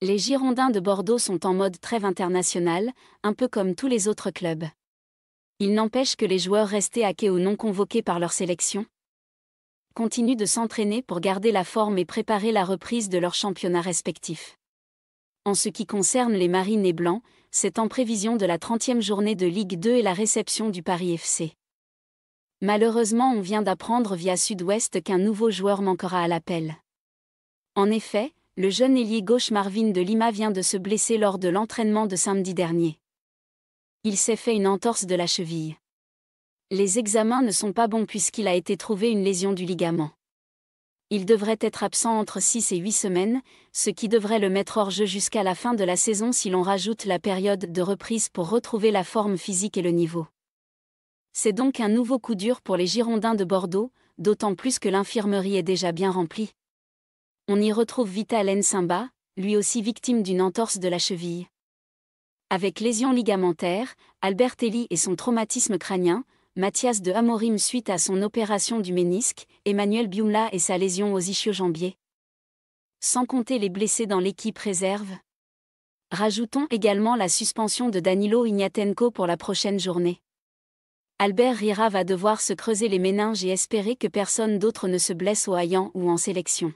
Les Girondins de Bordeaux sont en mode trêve international, un peu comme tous les autres clubs. Il n'empêche que les joueurs restés à quai ou non convoqués par leur sélection continuent de s'entraîner pour garder la forme et préparer la reprise de leur championnat respectif. En ce qui concerne les Marines et Blancs, c'est en prévision de la 30e journée de Ligue 2 et la réception du Paris FC. Malheureusement, on vient d'apprendre via Sud-Ouest qu'un nouveau joueur manquera à l'appel. En effet, le jeune ailier gauche Marvin de Lima vient de se blesser lors de l'entraînement de samedi dernier. Il s'est fait une entorse de la cheville. Les examens ne sont pas bons puisqu'il a été trouvé une lésion du ligament. Il devrait être absent entre 6 et 8 semaines, ce qui devrait le mettre hors jeu jusqu'à la fin de la saison si l'on rajoute la période de reprise pour retrouver la forme physique et le niveau. C'est donc un nouveau coup dur pour les Girondins de Bordeaux, d'autant plus que l'infirmerie est déjà bien remplie. On y retrouve Vital Simba, lui aussi victime d'une entorse de la cheville. Avec lésion ligamentaire, Albert et son traumatisme crânien, Mathias de Amorim suite à son opération du ménisque, Emmanuel Biumla et sa lésion aux ischio-jambiers. Sans compter les blessés dans l'équipe réserve. Rajoutons également la suspension de Danilo Ignatenko pour la prochaine journée. Albert Rira va devoir se creuser les méninges et espérer que personne d'autre ne se blesse au haillant ou en sélection.